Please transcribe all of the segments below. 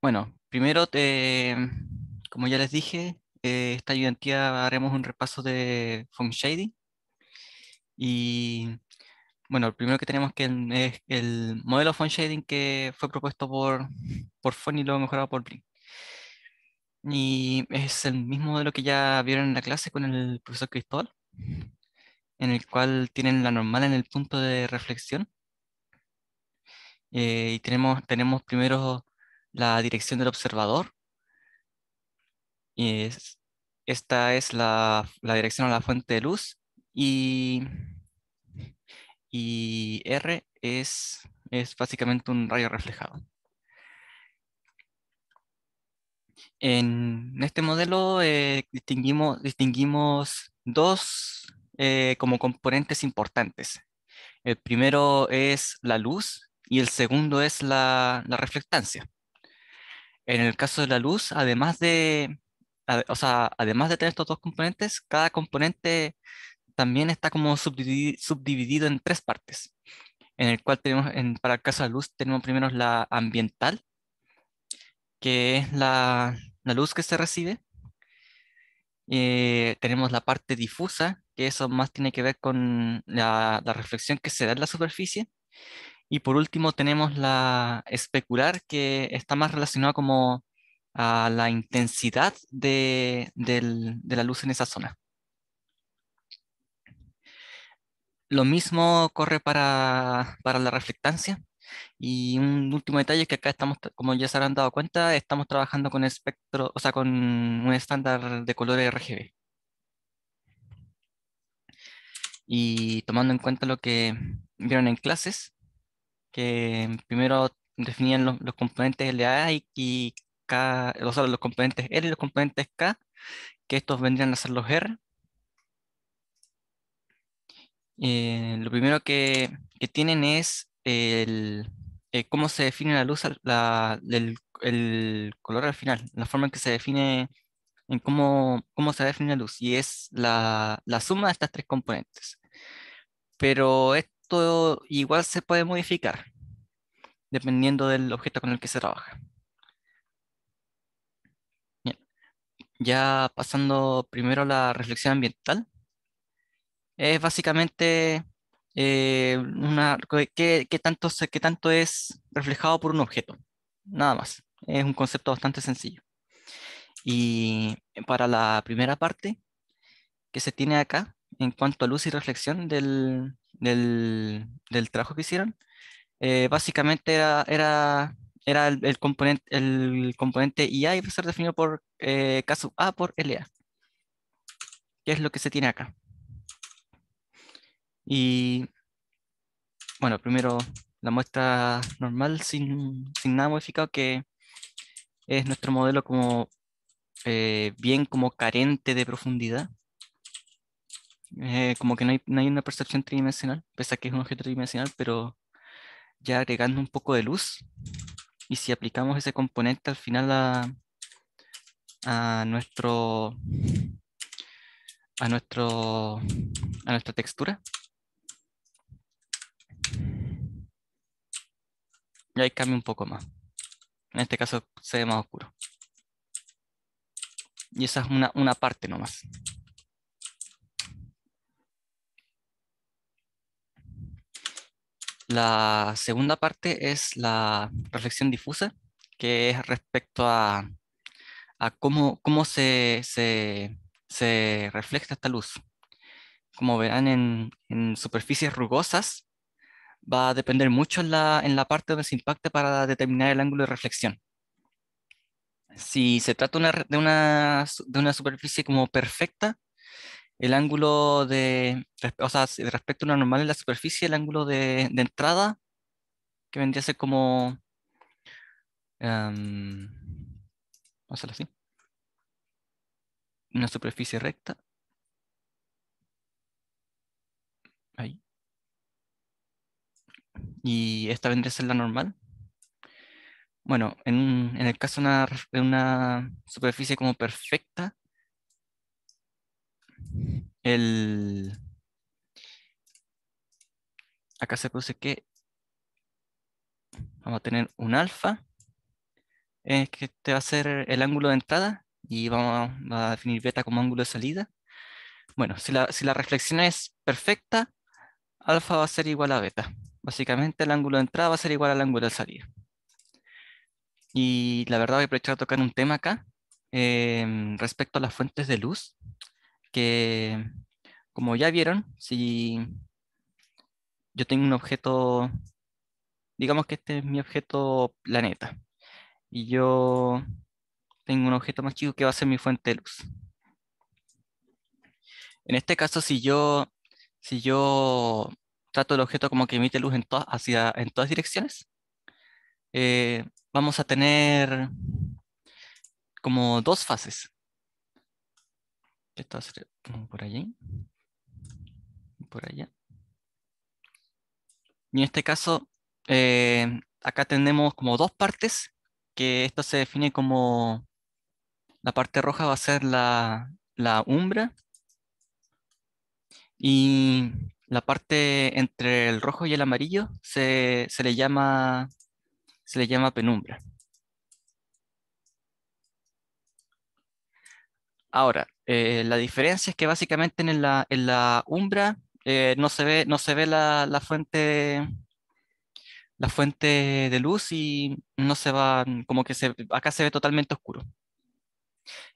Bueno, primero, como ya les dije, eh, esta ayudantía haremos un repaso de Feng Shading Y bueno, lo primero que tenemos que es el modelo Font Shading que fue propuesto por, por Fon y luego mejorado por Blink. Y es el mismo modelo que ya vieron en la clase con el profesor Cristóbal, en el cual tienen la normal en el punto de reflexión. Eh, y tenemos, tenemos primero la dirección del observador. Y esta es la, dirección a la fuente de luz. Y, R es, es básicamente un rayo reflejado. En este modelo eh, distinguimos, distinguimos, dos eh, como componentes importantes. El primero es la luz y el segundo es la reflectancia. En el caso de la luz, además de, además de tener estos dos componentes, cada componente también está como subdividido, en tres partes, en el cual tenemos, en, para el caso de la luz, tenemos primero la ambiental, que es la, luz que se recibe. Eh, tenemos la parte difusa, que eso más tiene que ver con la, la reflexión que se da en la superficie. Y por último tenemos la especular, que está más relacionada como a la intensidad de, de la luz en esa zona. Lo mismo corre para, para, la reflectancia. Y un último detalle que acá estamos, como ya se habrán dado cuenta, estamos trabajando con espectro, o sea, con un estándar de color RGB. Y tomando en cuenta lo que vieron en clases, primero definían los, componentes LA y, y K, o sea, los componentes L y los componentes K, que estos vendrían a ser los R. Eh, lo primero que, que, tienen es el, eh, cómo se define la luz, el, color al final, la forma en que se define, en cómo, cómo se define la luz, y es la, la suma de estas tres componentes. Pero esto igual se puede modificar dependiendo del objeto con el que se trabaja. Ya pasando primero a la reflexión ambiental, es básicamente eh, una, qué, qué tanto, qué tanto es reflejado por un objeto, nada más. Es un concepto bastante sencillo. Y para la primera parte que se tiene acá, en cuanto a luz y reflexión del, del, del trabajo que hicieron, eh, básicamente era, era, era el, componente, el componente IA y va a ser definido por eh, caso A por LA, que es lo que se tiene acá. Y bueno, primero la muestra normal sin, sin nada modificado que es nuestro modelo como eh, bien como carente de profundidad. Eh, como que no hay, una percepción tridimensional, pese a que es un objeto tridimensional, pero ya agregando un poco de luz, y si aplicamos ese componente al final a, nuestro a nuestro a nuestra textura y ahí cambia un poco más en este caso se ve más oscuro y esa es una parte nomás La segunda parte es la reflexión difusa, que es respecto a, cómo, se, refleja esta luz. Como verán en, superficies rugosas, va a depender mucho en la, en la parte donde se impacta para determinar el ángulo de reflexión. Si se trata de una superficie como perfecta, el ángulo de, o sea, respecto a una normal en la superficie, el ángulo de, entrada, que vendría a ser como, em, vamos a hacerlo así, una superficie recta. Ahí. Y esta vendría a ser la normal. Bueno, en, el caso de una superficie como perfecta, el... Acá se produce que vamos a tener un alfa, eh, que este va a ser el ángulo de entrada, y vamos a, definir beta como ángulo de salida. Bueno, si la, reflexión es perfecta, alfa va a ser igual a beta. Básicamente el ángulo de entrada va a ser igual al ángulo de salida. Y la verdad voy a aprovechar a tocar un tema acá, eh, respecto a las fuentes de luz que, como ya vieron, si yo tengo un objeto, digamos que este es mi objeto planeta, y yo tengo un objeto más chico que va a ser mi fuente de luz. En este caso, si yo, si yo trato el objeto como que emite luz en, todas, en todas direcciones, eh, vamos a tener como dos fases. Esto ser por allí. Por allá. Y en este caso, eh, acá tenemos como dos partes, que esto se define como la parte roja va a ser la, umbra y la parte entre el rojo y el amarillo se le, llama, se le llama penumbra. Ahora, eh, la diferencia es que básicamente en la, Umbra eh, no se ve, no se ve la, fuente la fuente de luz y no se va, como que se, acá se ve totalmente oscuro.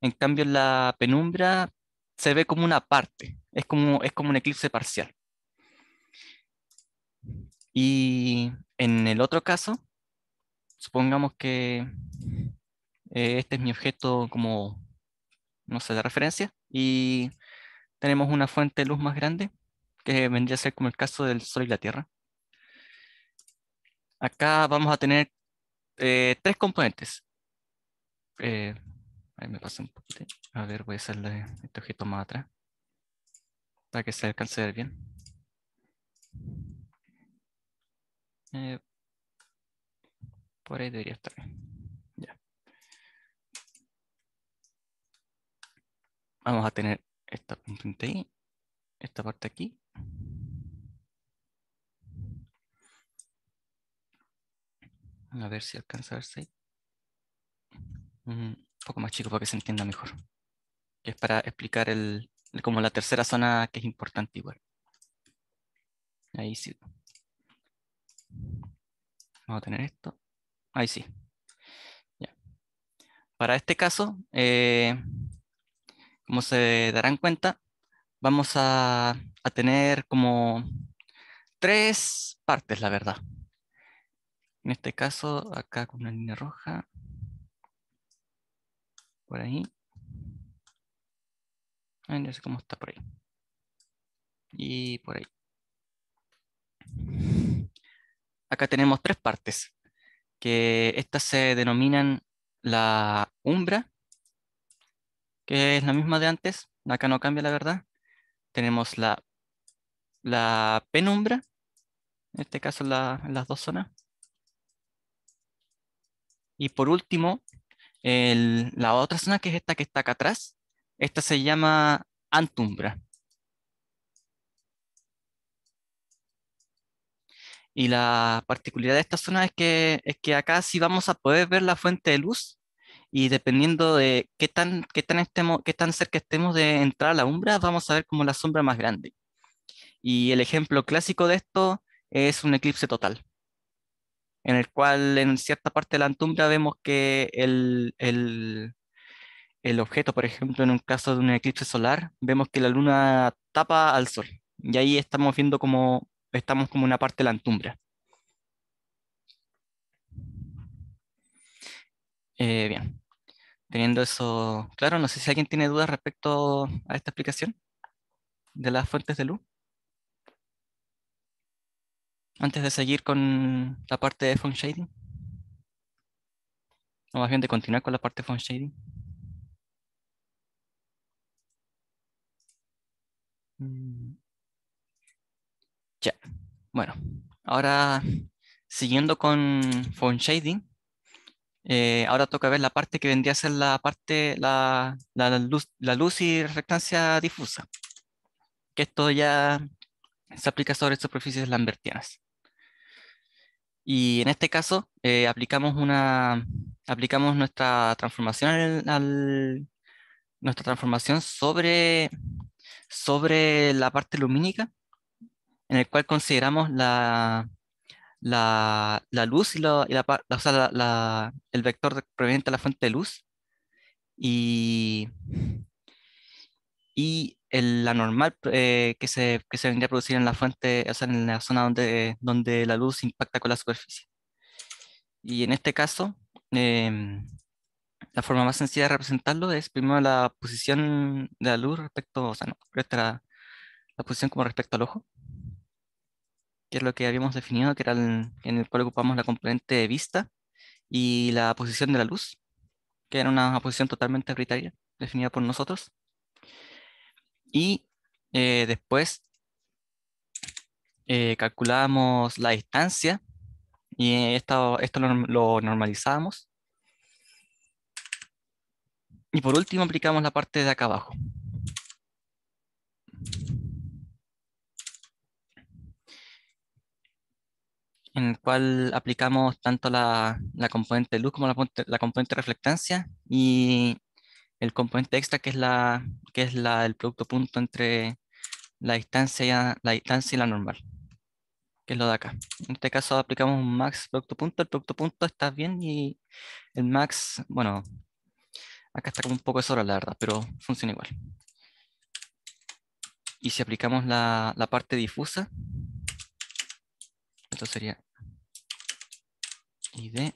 En cambio en la penumbra se ve como una parte, es como, es como un eclipse parcial. Y en el otro caso, supongamos que eh, este es mi objeto como no sé, la referencia, y tenemos una fuente de luz más grande, que vendría a ser como el caso del Sol y la Tierra. Acá vamos a tener eh, tres componentes. Eh, ahí me pasa un poquito. A ver, voy a hacerle este objeto más atrás, para que se alcance a ver bien. Eh, por ahí debería estar bien. Vamos a tener esta ahí, esta parte aquí. A ver si alcanza a verse. Mm, un poco más chico para que se entienda mejor. es para explicar el, como la tercera zona que es importante igual. Ahí sí. Vamos a tener esto. Ahí sí. Ya. Para este caso, eh, como se darán cuenta, vamos a, tener como tres partes, la verdad. En este caso, acá con una línea roja. Por ahí. no sé cómo está por ahí. Y por ahí. Acá tenemos tres partes, que estas se denominan la umbra, que es la misma de antes, acá no cambia la verdad. Tenemos la, penumbra, en este caso las dos zonas. Y por último, la otra zona que es esta que está acá atrás, esta se llama antumbra. Y la particularidad de esta zona es que, es que acá sí vamos a poder ver la fuente de luz, y dependiendo de qué tan, qué tan, estemos, qué tan cerca estemos de entrar a la umbra, vamos a ver como la sombra más grande. Y el ejemplo clásico de esto es un eclipse total, en el cual en cierta parte de la antumbra vemos que el, objeto, por ejemplo, en un caso de un eclipse solar, vemos que la luna tapa al sol. Y ahí estamos viendo como estamos como una parte de la antumbra. Eh, bien. Viendo eso claro, no sé si alguien tiene dudas respecto a esta explicación de las fuentes de luz. Antes de seguir con la parte de font shading. O más bien de continuar con la parte de font shading. Mm. Ya, bueno, ahora siguiendo con font shading, eh, ahora toca ver la parte que vendría a ser la parte, la, la, luz, la luz y reflectancia difusa. Que esto ya se aplica sobre superficies lambertianas. Y en este caso eh, aplicamos, una, aplicamos nuestra transformación nuestra transformación sobre, sobre la parte lumínica, en el cual consideramos la, la, la luz y, la, el vector proveniente de la fuente de luz y, y la normal eh, que, se, que se vendría a producir en la fuente, o sea, en la zona donde, donde la luz impacta con la superficie. Y en este caso, em, la forma más sencilla de representarlo es primero la posición de la luz respecto, o sea, la posición como respecto al ojo que es lo que habíamos definido, que era en el cual ocupamos la componente de vista y la posición de la luz, que era una posición totalmente arbitraria, definida por nosotros. Y eh, después eh, calculábamos la distancia y esto, lo, lo normalizábamos. Y por último aplicamos la parte de acá abajo, en el cual aplicamos tanto la, la componente luz como la, componente reflectancia y el componente extra que es la que es la el producto punto entre la distancia la distancia y la normal que es lo de acá en este caso aplicamos un max producto punto el producto punto está bien y el max bueno acá está como un poco sobra la verdad pero funciona igual y si aplicamos la, la parte difusa esto sería y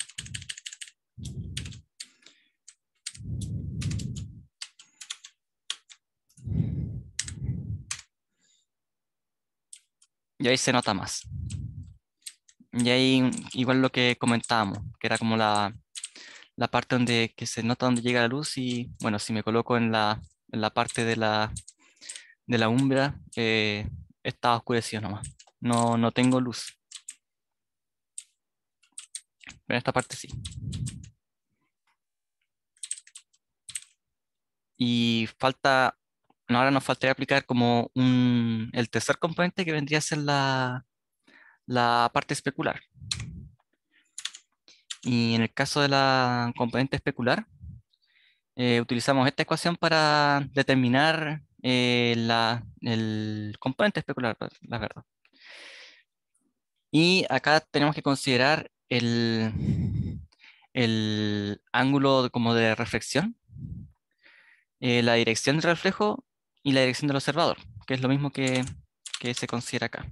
ahí se nota más. Y ahí igual lo que comentábamos, que era como la, la parte donde que se nota donde llega la luz y bueno, si me coloco en la, en la parte de la, de la umbra, eh, está oscurecido nomás, no, no tengo luz en esta parte sí. Y falta, ahora nos faltaría aplicar como el tercer componente que vendría a ser la, la parte especular. Y en el caso de la componente especular, eh, utilizamos esta ecuación para determinar eh, el componente especular, la verdad. Y acá tenemos que considerar el, el ángulo como de reflexión, eh, la dirección del reflejo y la dirección del observador, que es lo mismo que, que se considera acá.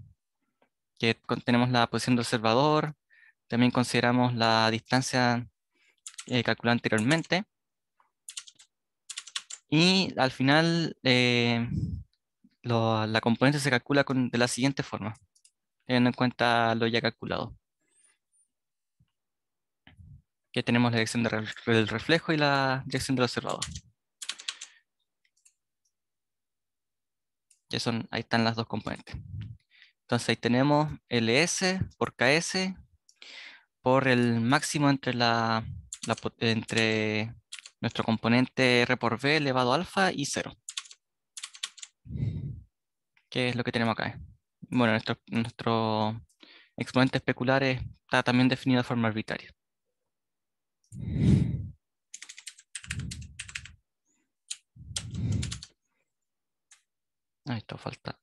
Que tenemos la posición del observador, también consideramos la distancia eh, calculada anteriormente. Y al final, eh, la componente se calcula de la siguiente forma, teniendo en cuenta lo ya calculado que tenemos la dirección del reflejo y la dirección del observador. ahí están las dos componentes. Entonces ahí tenemos LS por KS por el máximo entre, la, entre nuestro componente R por V elevado a alfa y 0. ¿Qué es lo que tenemos acá? Bueno, nuestro, nuestro exponente especular está también definido de forma arbitraria. Ahí está falta.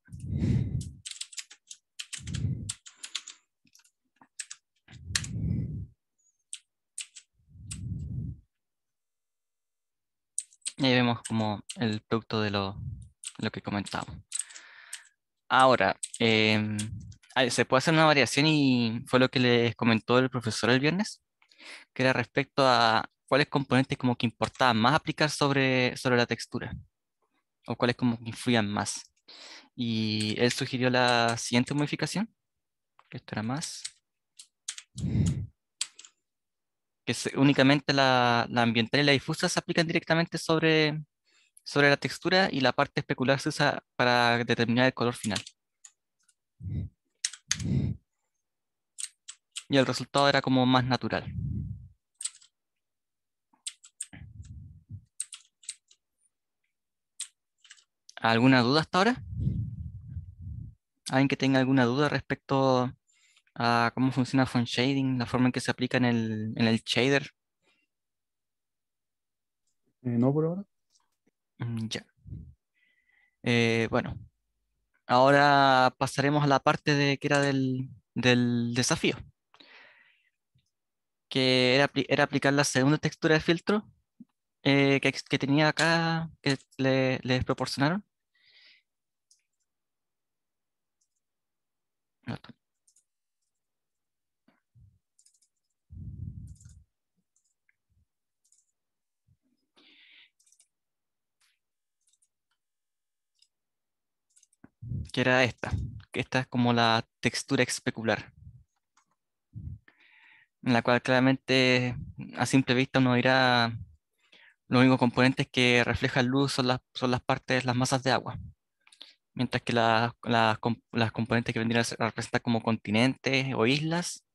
Y ahí vemos como el producto de lo, lo que comentaba. Ahora, em, se puede hacer una variación y fue lo que les comentó el profesor el viernes que era respecto a cuáles componentes como que importaban más aplicar sobre, sobre la textura o cuáles como que influían más. Y él sugirió la siguiente modificación, que esto era más, que únicamente la, la, ambiental y la difusa se aplican directamente sobre, sobre la textura y la parte especular se usa para determinar el color final y el resultado era como más natural. ¿Alguna duda hasta ahora? ¿Alguien que tenga alguna duda respecto a cómo funciona Font Shading, la forma en que se aplica en el, shader? Eh, no, por ahora. Mm, ya. Eh, bueno, ahora pasaremos a la parte de, que era del desafío que era, aplicar la segunda textura de filtro eh, que, tenía acá, que les proporcionaron. Que era esta, que esta es como la textura especular en la cual claramente a simple vista uno dirá los únicos componentes que reflejan luz son las, son las partes, las masas de agua, mientras que las componentes que vendrían a representar como continentes o islas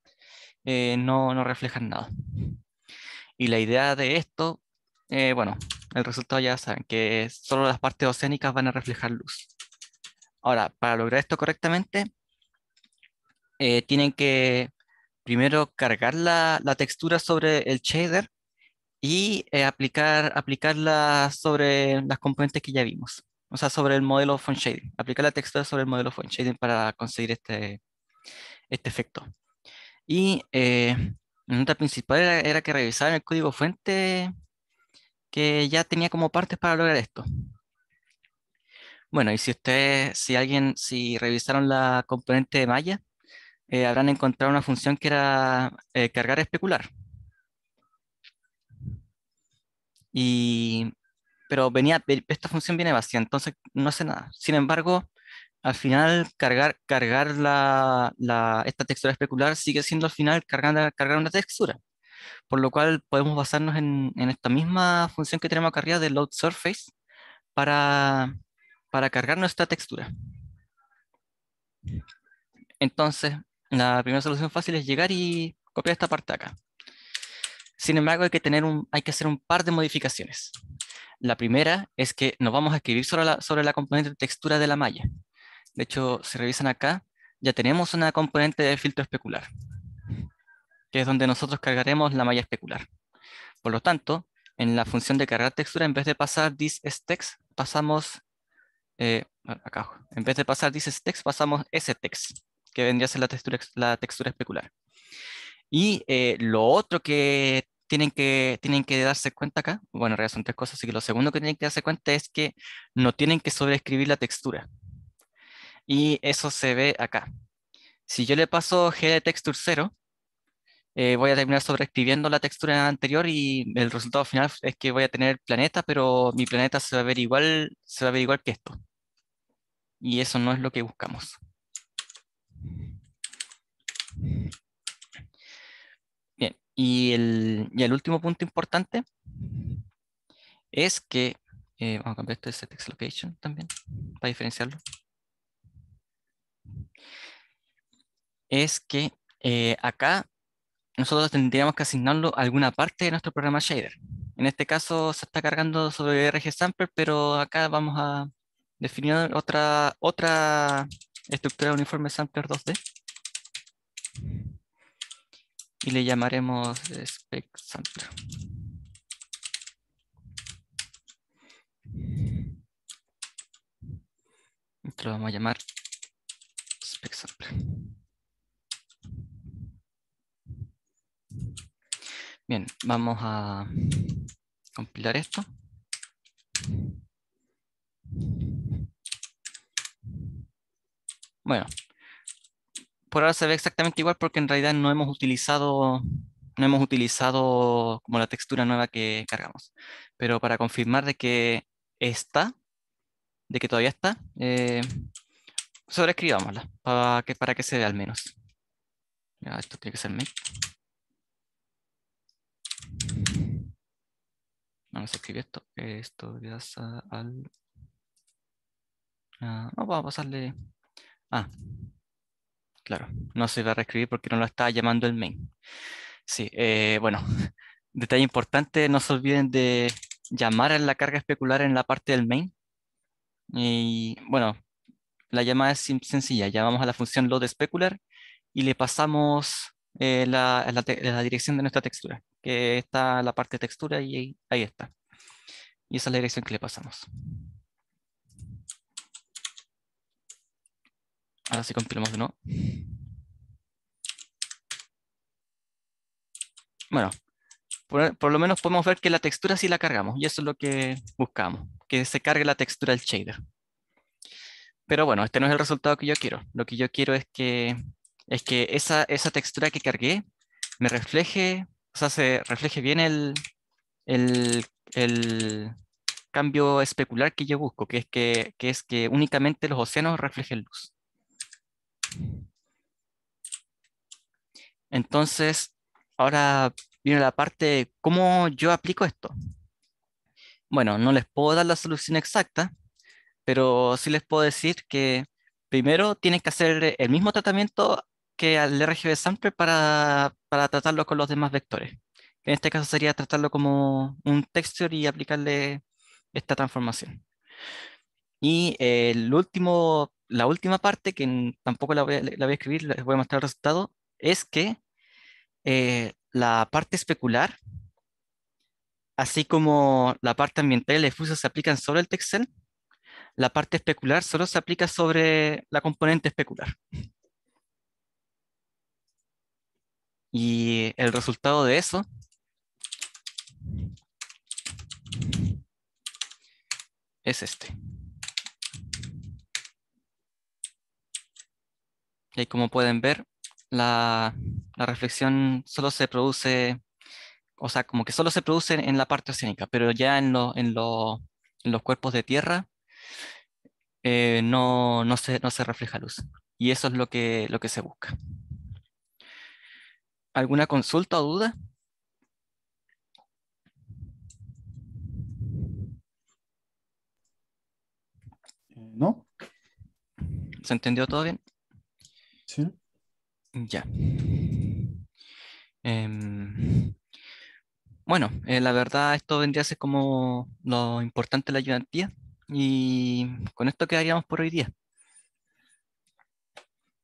eh, no, no, reflejan nada. Y la idea de esto, eh, bueno, el resultado ya saben, que solo las partes oceánicas van a reflejar luz. Ahora, para lograr esto correctamente, eh, tienen que primero cargar la, la textura sobre el shader y eh, aplicar, aplicarla sobre las componentes que ya vimos. O sea, sobre el modelo font shading. Aplicar la textura sobre el modelo font shading para conseguir este, este efecto. Y eh, la nota principal era, que revisaran el código fuente que ya tenía como partes para lograr esto. Bueno, y si ustedes, si alguien, si revisaron la componente de malla, eh, habrán encontrado una función que era eh, cargar especular. Y, pero venía, esta función viene vacía, entonces no hace nada. Sin embargo, al final cargar, cargar la, esta textura especular sigue siendo al final cargar, cargar una textura. Por lo cual podemos basarnos en, en esta misma función que tenemos acá arriba de load surface para, para cargar nuestra textura. Entonces, la primera solución fácil es llegar y copiar esta parte acá. Sin embargo, hay que, tener un, hay que hacer un par de modificaciones. La primera es que nos vamos a escribir sobre la, sobre la componente de textura de la malla. De hecho, si revisan acá, ya tenemos una componente de filtro especular, que es donde nosotros cargaremos la malla especular. Por lo tanto, en la función de cargar textura, en vez de pasar this text, pasamos, eh, acá, en vez de pasar this pasamos ese text que vendría a ser la textura, la textura especular. Y eh, lo otro que tienen, que tienen que darse cuenta acá, bueno, en son tres cosas, así que lo segundo que tienen que darse cuenta es que no tienen que sobreescribir la textura. Y eso se ve acá. Si yo le paso G de texture 0, eh, voy a terminar sobreescribiendo la textura anterior y el resultado final es que voy a tener planeta, pero mi planeta se va a ver igual, se va a ver igual que esto. Y eso no es lo que buscamos. Bien, y el, último punto importante es que, eh, vamos a cambiar esto de set location también, para diferenciarlo. Es que eh, acá nosotros tendríamos que asignarlo a alguna parte de nuestro programa shader. En este caso se está cargando sobre RG Sampler, pero acá vamos a definir otra, otra estructura de uniforme sampler 2D y le llamaremos spec sample. Esto lo vamos a llamar spec sample. Bien, vamos a compilar esto. Bueno, por ahora se ve exactamente igual porque en realidad no hemos utilizado, no hemos utilizado como la textura nueva que cargamos. Pero para confirmar de que está, de que todavía está, eh, sobreescribámosla para que, para que se vea al menos. esto tiene que ser make. Vamos a escribir esto. Esto ya al... Ah, vamos a pasarle... Ah, claro, no se va a reescribir porque no lo está llamando el main. Sí, eh, bueno, detalle importante, no se olviden de llamar a la carga especular en la parte del main. Y bueno, la llamada es sencilla, llamamos a la función load specular y le pasamos eh, la, dirección de nuestra textura, que está la parte de textura y ahí está. Y esa es la dirección que le pasamos. Ahora sí compilamos o no. Bueno, por, lo menos podemos ver que la textura sí la cargamos y eso es lo que buscamos, que se cargue la textura del shader. Pero bueno, este no es el resultado que yo quiero. Lo que yo quiero es que, es que esa, textura que cargué me refleje, o sea, se refleje bien el, el, el cambio especular que yo busco, que es que, que es que únicamente los océanos reflejen luz. Entonces, ahora viene la parte cómo yo aplico esto. Bueno, no les puedo dar la solución exacta, pero sí les puedo decir que primero tienen que hacer el mismo tratamiento que al RGB sample para, para tratarlo con los demás vectores. En este caso sería tratarlo como un texture y aplicarle esta transformación. Y el último, la última parte, que tampoco la voy, a, la voy a escribir, les voy a mostrar el resultado, es que eh, la parte especular, así como la parte ambiental y difusa se aplican sobre el texel, la parte especular solo se aplica sobre la componente especular. Y el resultado de eso es este. Y como pueden ver, la, reflexión solo se produce, o sea, como que solo se produce en la parte oceánica, pero ya en, en, en los cuerpos de tierra eh, no, no, se, no se refleja luz. Y eso es lo que, lo que se busca. ¿Alguna consulta o duda? Eh, ¿No? ¿Se entendió todo bien? Sí. Ya. Em, bueno, eh, la verdad esto vendría a ser como lo importante de la ayudantía y con esto quedaríamos por hoy día.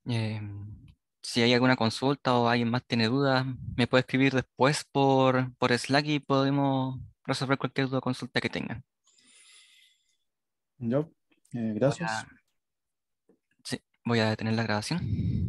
Em, si hay alguna consulta o alguien más tiene dudas, me puede escribir después por, por Slack y podemos resolver cualquier duda o consulta que tengan. Yo, eh, gracias. sí, voy a detener la grabación.